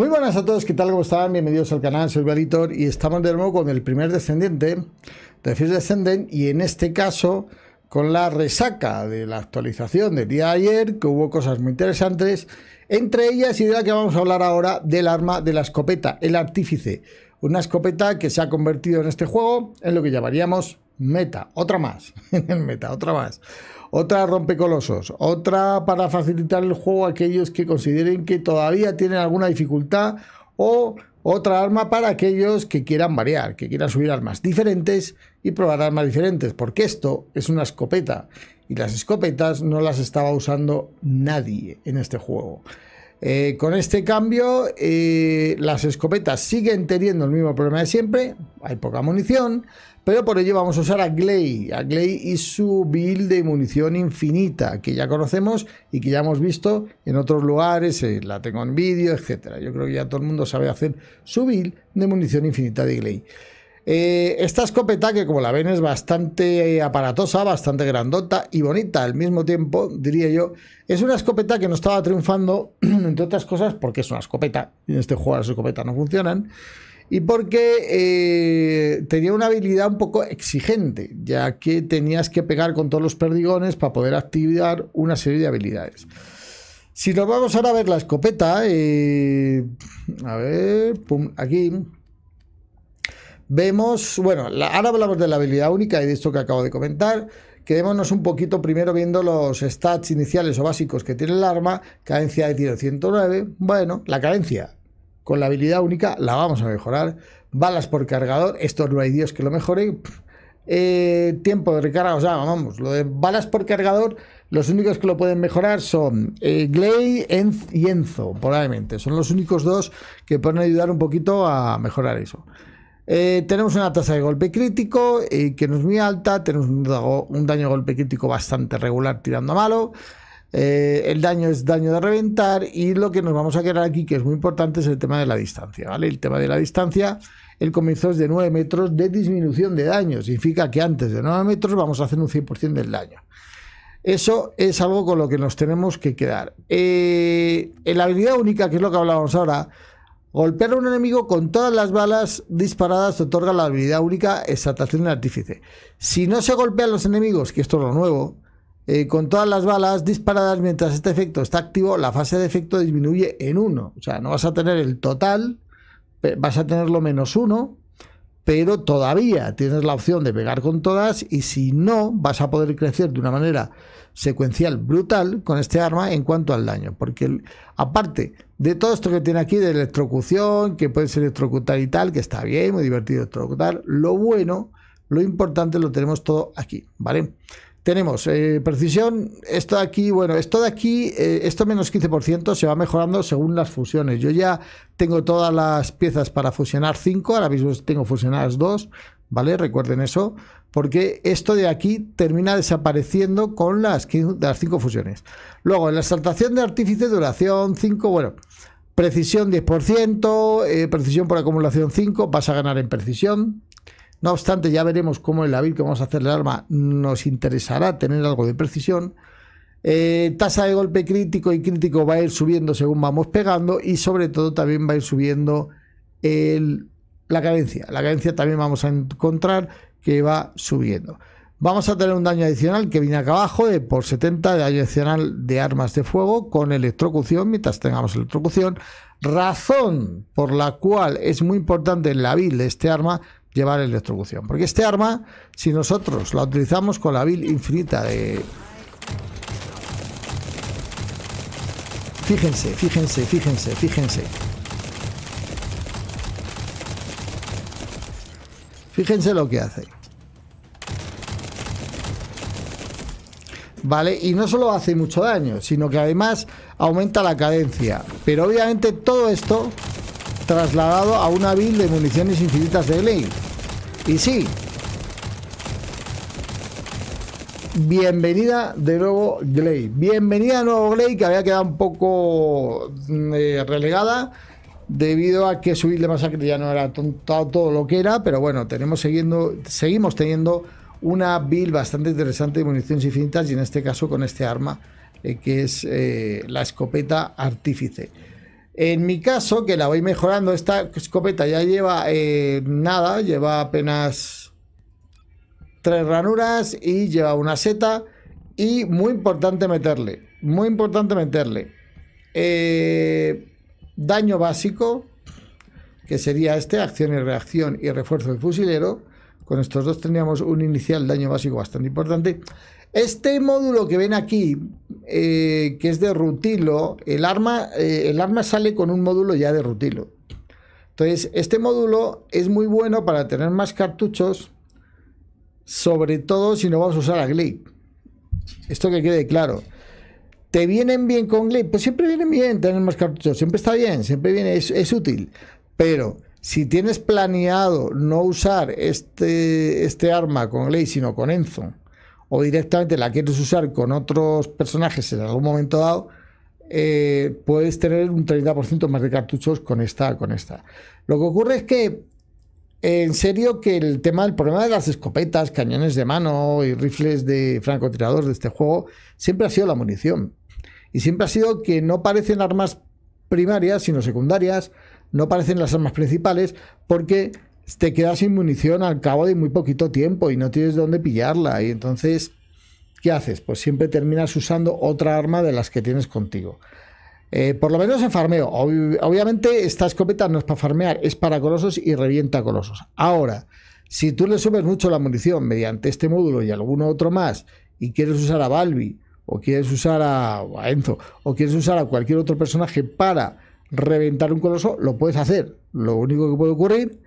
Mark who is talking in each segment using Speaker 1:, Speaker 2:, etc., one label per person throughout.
Speaker 1: Muy buenas a todos, ¿qué tal? ¿Cómo están? Bienvenidos al canal, soy Valitor y estamos de nuevo con el primer descendiente, de First Descendant, y en este caso con la resaca de la actualización del día de ayer, que hubo cosas muy interesantes, entre ellas y de la que vamos a hablar ahora del arma de la escopeta, el artífice, una escopeta que se ha convertido en este juego en lo que llamaríamos meta, otra más, en meta, otra más otra rompecolosos, otra para facilitar el juego a aquellos que consideren que todavía tienen alguna dificultad o otra arma para aquellos que quieran variar, que quieran subir armas diferentes y probar armas diferentes, porque esto es una escopeta y las escopetas no las estaba usando nadie en este juego. Eh, con este cambio, eh, las escopetas siguen teniendo el mismo problema de siempre, hay poca munición, pero por ello vamos a usar a Gley, a y su build de munición infinita, que ya conocemos y que ya hemos visto en otros lugares, eh, la tengo en vídeo, etc. Yo creo que ya todo el mundo sabe hacer su build de munición infinita de Gley. Eh, esta escopeta, que como la ven, es bastante eh, aparatosa, bastante grandota y bonita al mismo tiempo, diría yo, es una escopeta que no estaba triunfando, entre otras cosas, porque es una escopeta, en este juego las escopetas no funcionan, y porque eh, tenía una habilidad un poco exigente, ya que tenías que pegar con todos los perdigones para poder activar una serie de habilidades. Si nos vamos ahora a ver la escopeta, a ver, aquí vemos, bueno, ahora hablamos de la habilidad única y de esto que acabo de comentar. Quedémonos un poquito primero viendo los stats iniciales o básicos que tiene el arma. Cadencia de tiro 109. Bueno, la cadencia con la habilidad única la vamos a mejorar. Balas por cargador, esto no hay Dios que lo mejore. Eh, tiempo de recarga, o sea, vamos, lo de balas por cargador, los únicos que lo pueden mejorar son eh, Gley y Enzo, probablemente. Son los únicos dos que pueden ayudar un poquito a mejorar eso. Eh, tenemos una tasa de golpe crítico eh, que no es muy alta, tenemos un, daño de golpe crítico bastante regular tirando a malo. Eh, el daño es daño de reventar y lo que nos vamos a quedar aquí, que es muy importante, es el tema de la distancia. ¿vale? El tema de la distancia, el comienzo es de 9 metros de disminución de daño. Significa que antes de 9 metros vamos a hacer un 100% del daño. Eso es algo con lo que nos tenemos que quedar. en la habilidad única, que es lo que hablábamos ahora, Golpear a un enemigo con todas las balas disparadas otorga la habilidad única Exaltación del Artífice. Si no se golpean los enemigos, que esto es lo nuevo, eh, con todas las balas disparadas mientras este efecto está activo, la fase de efecto disminuye en 1. O sea, no vas a tener el total, vas a tenerlo menos 1 pero todavía tienes la opción de pegar con todas y si no, vas a poder crecer de una manera secuencial brutal con este arma en cuanto al daño, porque aparte de todo esto que tiene aquí de electrocución, que puedes electrocutar y tal, que está bien, muy divertido electrocutar, lo bueno, lo importante lo tenemos todo aquí, ¿vale? Tenemos eh, precisión, esto de aquí, bueno, esto de aquí, eh, esto menos 15% se va mejorando según las fusiones. Yo ya tengo todas las piezas para fusionar 5, ahora mismo tengo fusionadas 2, ¿vale? Recuerden eso, porque esto de aquí termina desapareciendo con las 5 fusiones. Luego, en la saltación de artífice, duración 5, bueno, precisión 10%, eh, precisión por acumulación 5, vas a ganar en precisión, no obstante, ya veremos cómo el build que vamos a hacer el arma nos interesará tener algo de precisión. Eh, tasa de golpe crítico y crítico va a ir subiendo según vamos pegando y sobre todo también va a ir subiendo la cadencia. La cadencia también vamos a encontrar que va subiendo. Vamos a tener un daño adicional que viene acá abajo de eh, por 70 de daño adicional de armas de fuego con electrocución mientras tengamos electrocución. Razón por la cual es muy importante el la de este arma llevar electrocución. Porque este arma, si nosotros la utilizamos con la bill infinita de... Fíjense, fíjense, fíjense, fíjense. Fíjense lo que hace. ¿Vale? Y no solo hace mucho daño, sino que además aumenta la cadencia. Pero obviamente todo esto trasladado a una build de municiones infinitas de ley. Y sí. Bienvenida de nuevo Gley. Bienvenida de nuevo Gley, que había quedado un poco mm, eh, relegada debido a que su build de masacre ya no era todo, lo que era, pero bueno, tenemos siguiendo, seguimos teniendo una build bastante interesante de municiones infinitas y en este caso con este arma eh, que es eh, la escopeta artífice. En mi caso, que la voy mejorando, esta escopeta ya lleva eh, nada, lleva apenas tres ranuras y lleva una seta. Y muy importante meterle, muy importante meterle eh, daño básico, que sería este, acción y reacción y refuerzo del fusilero. Con estos dos teníamos un inicial daño básico bastante importante. Este módulo que ven aquí, eh, que es de rutilo, el arma, eh, el arma sale con un módulo ya de rutilo. Entonces, este módulo es muy bueno para tener más cartuchos, sobre todo si no vamos a usar a Glee. Esto que quede claro. ¿Te vienen bien con Glee? Pues siempre vienen bien tener más cartuchos, siempre está bien, siempre viene, es útil. Pero si tienes planeado no usar este, este arma con Ley, sino con Enzo, o directamente la quieres usar con otros personajes en algún momento dado, eh, puedes tener un 30% más de cartuchos con esta, con esta. Lo que ocurre es que, en serio, que el tema, el problema de las escopetas, cañones de mano y rifles de francotirador de este juego, siempre ha sido la munición. Y siempre ha sido que no parecen armas primarias, sino secundarias, no parecen las armas principales porque te quedas sin munición al cabo de muy poquito tiempo y no tienes dónde pillarla. Y entonces, ¿qué haces? Pues siempre terminas usando otra arma de las que tienes contigo. Eh, por lo menos en farmeo. obviamente esta escopeta no es para farmear, es para colosos y revienta colosos. Ahora, si tú le subes mucho la munición mediante este módulo y alguno otro más y quieres usar a Balbi o quieres usar a, a Enzo o quieres usar a cualquier otro personaje para reventar un coloso, lo puedes hacer. Lo único que puede ocurrir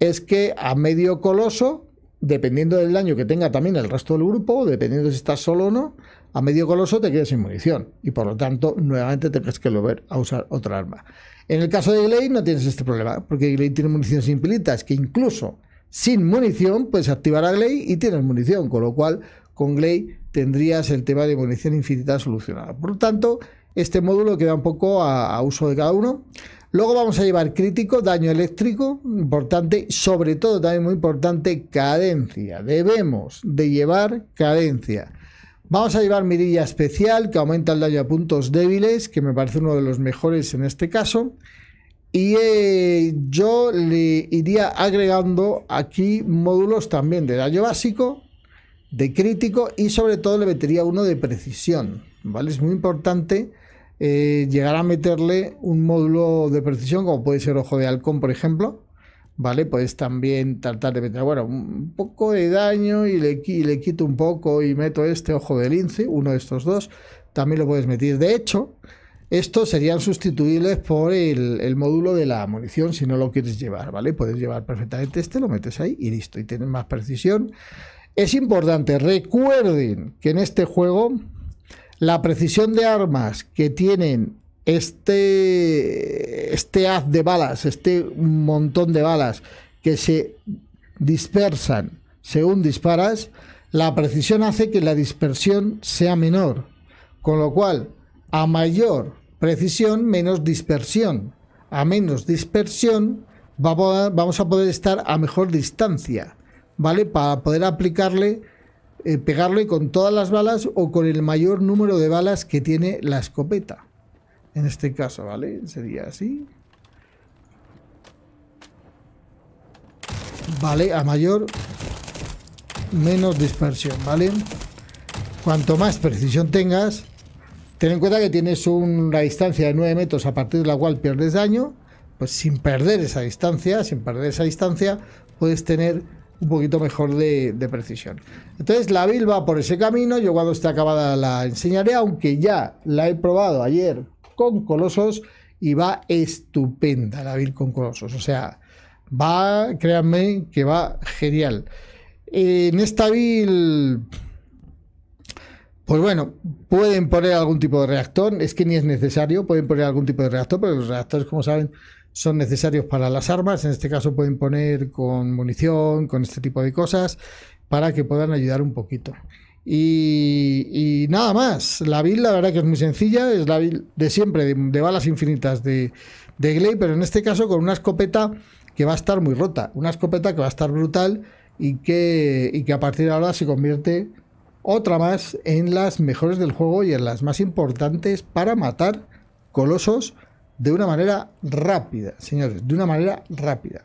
Speaker 1: es que a medio coloso, dependiendo del daño que tenga también el resto del grupo, dependiendo si estás solo o no, a medio coloso te quedas sin munición y por lo tanto nuevamente tendrás que volver a usar otra arma. En el caso de Glade no tienes este problema, porque Glade tiene munición sin pilitas, que incluso sin munición puedes activar a Glade y tienes munición, con lo cual con Glade tendrías el tema de munición infinita solucionado. Por lo tanto, este módulo queda un poco a, uso de cada uno. Luego vamos a llevar crítico, daño eléctrico, importante, sobre todo también muy importante, cadencia. Debemos de llevar cadencia. Vamos a llevar mirilla especial que aumenta el daño a puntos débiles, que me parece uno de los mejores en este caso. Y eh, yo le iría agregando aquí módulos también de daño básico, de crítico y sobre todo le metería uno de precisión. ¿vale? Es muy importante eh, llegar a meterle un módulo de precisión, como puede ser ojo de halcón, por ejemplo, ¿vale? Puedes también tratar de meter, bueno, un poco de daño y le, le quito un poco y meto este ojo de lince, uno de estos dos, también lo puedes meter. De hecho, estos serían sustituibles por el, el, módulo de la munición si no lo quieres llevar, ¿vale? Puedes llevar perfectamente este, lo metes ahí y listo, y tienes más precisión. Es importante, recuerden que en este juego la precisión de armas que tienen este, este haz de balas, este montón de balas que se dispersan según disparas, la precisión hace que la dispersión sea menor. Con lo cual, a mayor precisión, menos dispersión. A menos dispersión, vamos a poder estar a mejor distancia, ¿vale? Para poder aplicarle eh, pegarle con todas las balas o con el mayor número de balas que tiene la escopeta. En este caso, ¿vale? Sería así. Vale, a mayor, menos dispersión, ¿vale? Cuanto más precisión tengas, ten en cuenta que tienes una distancia de 9 metros a partir de la cual pierdes daño, pues sin perder esa distancia, sin perder esa distancia, puedes tener un poquito mejor de, precisión. Entonces la build va por ese camino, yo cuando esté acabada la enseñaré, aunque ya la he probado ayer con Colosos y va estupenda la build con Colosos, o sea, va, créanme, que va genial. En esta build, pues bueno, pueden poner algún tipo de reactor, es que ni es necesario, pueden poner algún tipo de reactor, pero los reactores, como saben, son necesarios para las armas. En este caso pueden poner con munición, con este tipo de cosas, para que puedan ayudar un poquito. Y, nada más. La build, la verdad que es muy sencilla. Es la build de siempre, de, balas infinitas de, de pero en este caso con una escopeta que va a estar muy rota. Una escopeta que va a estar brutal y que, y que a partir de ahora se convierte otra más en las mejores del juego y en las más importantes para matar colosos de una manera rápida, señores, de una manera rápida.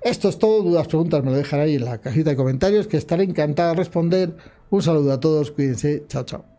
Speaker 1: Esto es todo, dudas, preguntas me lo dejan ahí en la cajita de comentarios, que estaré encantada de responder. Un saludo a todos, cuídense, chao, chao.